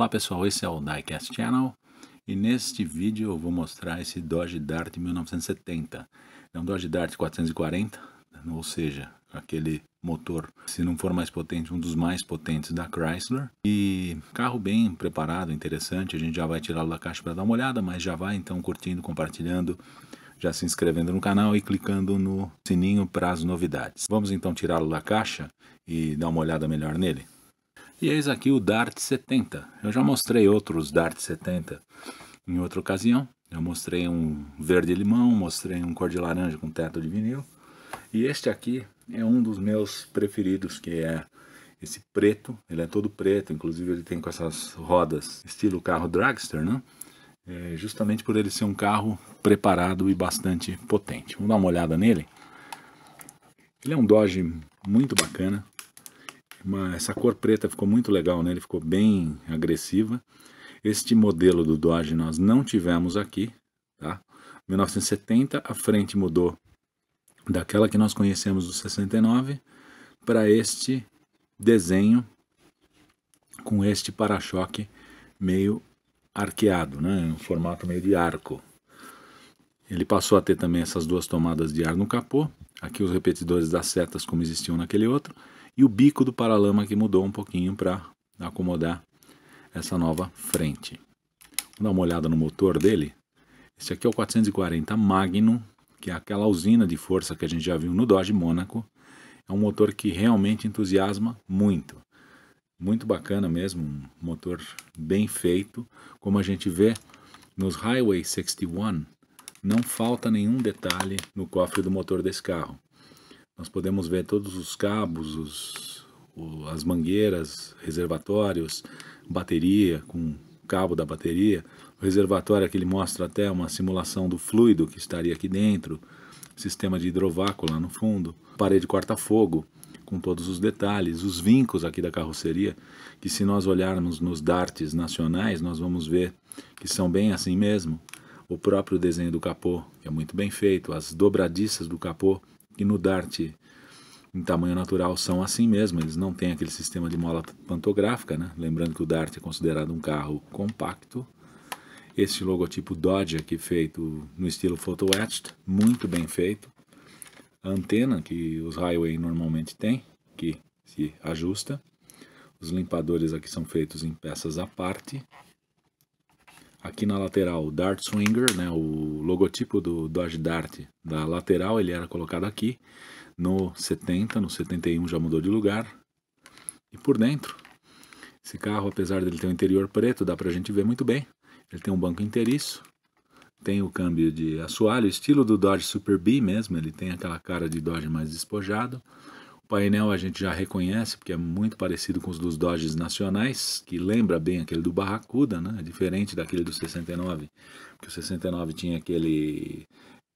Olá pessoal, esse é o Diecast Channel e neste vídeo eu vou mostrar esse Dodge Dart 1970. É um Dodge Dart 440, né? ou seja, aquele motor, se não for mais potente, um dos mais potentes da Chrysler. E carro bem preparado, interessante, a gente já vai tirá-lo da caixa para dar uma olhada, mas já vai então curtindo, compartilhando, já se inscrevendo no canal e clicando no sininho para as novidades. Vamos então tirá-lo da caixa e dar uma olhada melhor nele. E eis aqui o Dart 70. Eu já mostrei outros Dart 70 em outra ocasião. Eu mostrei um verde-limão, mostrei um cor de laranja com teto de vinil. E este aqui é um dos meus preferidos, que é esse preto. Ele é todo preto, inclusive ele tem com essas rodas estilo carro dragster, né? É justamente por ele ser um carro preparado e bastante potente. Vamos dar uma olhada nele? Ele é um Dodge muito bacana uma, essa cor preta ficou muito legal, né? Ele ficou bem agressiva. Este modelo do Dodge nós não tivemos aqui, tá? 1970 a frente mudou daquela que nós conhecemos do 69 para este desenho com este para-choque meio arqueado, né? Um formato meio de arco. Ele passou a ter também essas duas tomadas de ar no capô Aqui os repetidores das setas como existiam naquele outro. E o bico do paralama que mudou um pouquinho para acomodar essa nova frente. Vamos dar uma olhada no motor dele. Esse aqui é o 440 Magnum, que é aquela usina de força que a gente já viu no Dodge Mônaco. É um motor que realmente entusiasma muito. Muito bacana mesmo, um motor bem feito, como a gente vê nos Highway 61 não falta nenhum detalhe no cofre do motor desse carro. Nós podemos ver todos os cabos, os, o, as mangueiras, reservatórios, bateria com cabo da bateria. O reservatório é que ele mostra até uma simulação do fluido que estaria aqui dentro, sistema de hidrovácuo lá no fundo, parede corta-fogo com todos os detalhes, os vincos aqui da carroceria, que se nós olharmos nos darts nacionais, nós vamos ver que são bem assim mesmo o próprio desenho do capô, que é muito bem feito, as dobradiças do capô, que no Dart em tamanho natural são assim mesmo, eles não têm aquele sistema de mola pantográfica, né? lembrando que o Dart é considerado um carro compacto. Este logotipo Dodge aqui feito no estilo photo etched, muito bem feito. A antena que os highway normalmente têm, que se ajusta. Os limpadores aqui são feitos em peças à parte. Aqui na lateral, o Dart Swinger, né, o logotipo do Dodge Dart da lateral, ele era colocado aqui. No 70, no 71 já mudou de lugar. E por dentro, esse carro, apesar dele ter um interior preto, dá pra gente ver muito bem. Ele tem um banco inteiriço, tem o câmbio de assoalho, estilo do Dodge Super B mesmo, ele tem aquela cara de Dodge mais despojado painel a gente já reconhece, porque é muito parecido com os dos Dodges nacionais, que lembra bem aquele do Barracuda, né? É diferente daquele do 69, que o 69 tinha aquele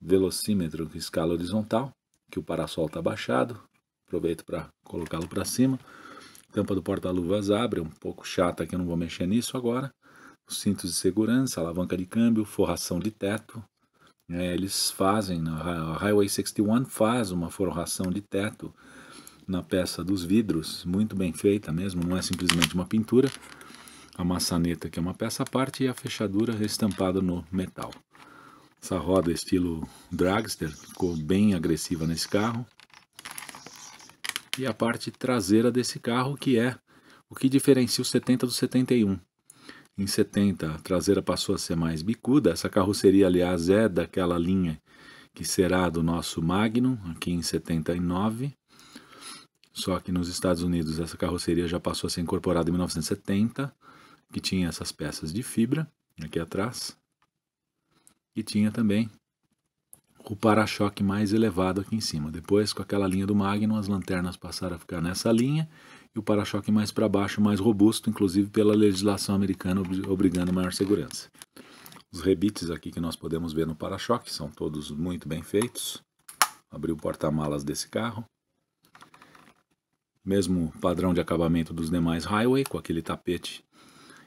velocímetro com escala horizontal, que o parasol está baixado, aproveito para colocá-lo para cima. Tampa do porta-luvas abre, um pouco chata que eu não vou mexer nisso agora. Os cintos de segurança, alavanca de câmbio, forração de teto. É, eles fazem, a Highway 61 faz uma forração de teto na peça dos vidros, muito bem feita mesmo, não é simplesmente uma pintura. A maçaneta que é uma peça à parte e a fechadura estampada no metal. Essa roda estilo dragster ficou bem agressiva nesse carro. E a parte traseira desse carro que é o que diferencia o 70 do 71. Em 70 a traseira passou a ser mais bicuda, essa carroceria aliás é daquela linha que será do nosso Magnum aqui em 79 só que nos Estados Unidos essa carroceria já passou a ser incorporada em 1970, que tinha essas peças de fibra aqui atrás. E tinha também o para-choque mais elevado aqui em cima. Depois, com aquela linha do Magnum, as lanternas passaram a ficar nessa linha e o para-choque mais para baixo, mais robusto, inclusive pela legislação americana obrigando maior segurança. Os rebites aqui que nós podemos ver no para-choque são todos muito bem feitos. Abri o porta-malas desse carro mesmo padrão de acabamento dos demais Highway, com aquele tapete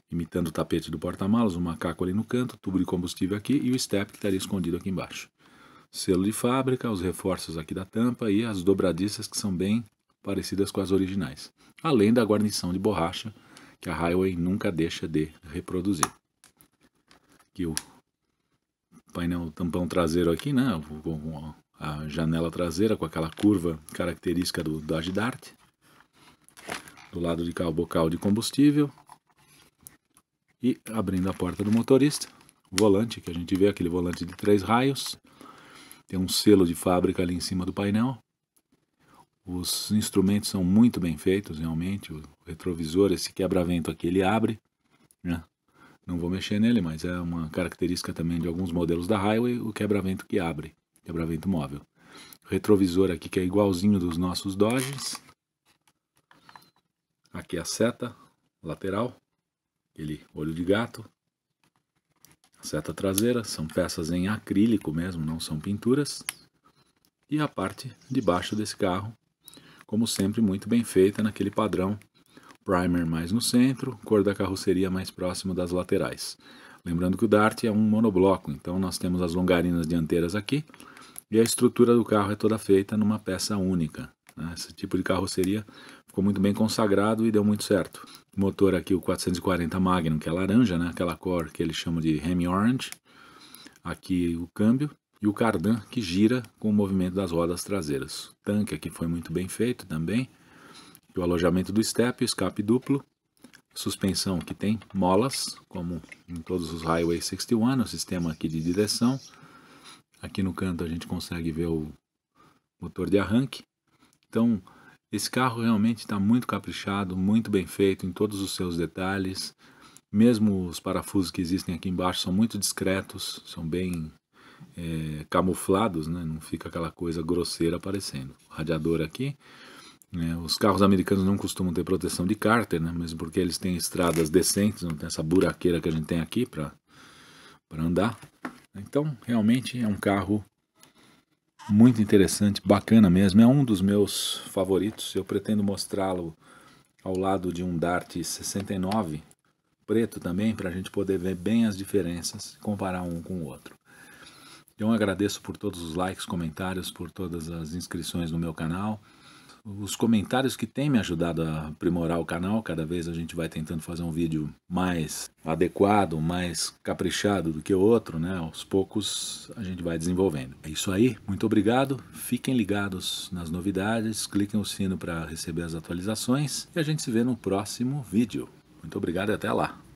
imitando o tapete do porta-malas, o macaco ali no canto, tubo de combustível aqui e o step que estaria tá escondido aqui embaixo. Selo de fábrica, os reforços aqui da tampa e as dobradiças que são bem parecidas com as originais, além da guarnição de borracha que a Highway nunca deixa de reproduzir. Aqui o painel tampão traseiro aqui, né? A janela traseira com aquela curva característica do Dodge Dart do lado de cá o bocal de combustível e abrindo a porta do motorista, volante que a gente vê, aquele volante de três raios, tem um selo de fábrica ali em cima do painel. Os instrumentos são muito bem feitos, realmente. O retrovisor, esse quebra-vento aqui, ele abre. Né? Não vou mexer nele, mas é uma característica também de alguns modelos da Highway, o quebra-vento que abre, quebra-vento móvel. O retrovisor aqui que é igualzinho dos nossos Dodges. Aqui é a seta lateral, aquele olho de gato, a seta traseira, são peças em acrílico mesmo, não são pinturas. E a parte de baixo desse carro, como sempre, muito bem feita naquele padrão primer mais no centro, cor da carroceria mais próximo das laterais. Lembrando que o Dart é um monobloco, então nós temos as longarinas dianteiras aqui e a estrutura do carro é toda feita numa peça única. Né? Esse tipo de carroceria ficou muito bem consagrado e deu muito certo. motor aqui, o 440 Magnum, que é laranja, né? aquela cor que eles chamam de Hemi Orange. Aqui o câmbio e o cardan que gira com o movimento das rodas traseiras. O tanque aqui foi muito bem feito também. o alojamento do step, o escape duplo. Suspensão que tem molas, como em todos os Highway 61, o sistema aqui de direção. Aqui no canto a gente consegue ver o motor de arranque. Então, esse carro realmente está muito caprichado, muito bem feito em todos os seus detalhes. Mesmo os parafusos que existem aqui embaixo são muito discretos, são bem é, camuflados, né? não fica aquela coisa grosseira aparecendo. O radiador aqui, né? os carros americanos não costumam ter proteção de cárter, né? mesmo porque eles têm estradas decentes, não tem essa buraqueira que a gente tem aqui para andar. Então, realmente é um carro muito interessante, bacana mesmo. É um dos meus favoritos. Eu pretendo mostrá-lo ao lado de um Dart 69 preto também, para a gente poder ver bem as diferenças, comparar um com o outro. Então agradeço por todos os likes, comentários, por todas as inscrições no meu canal os comentários que têm me ajudado a aprimorar o canal. Cada vez a gente vai tentando fazer um vídeo mais adequado, mais caprichado do que o outro, né? Aos poucos a gente vai desenvolvendo. É isso aí, muito obrigado. Fiquem ligados nas novidades, cliquem o sino para receber as atualizações e a gente se vê no próximo vídeo. Muito obrigado e até lá.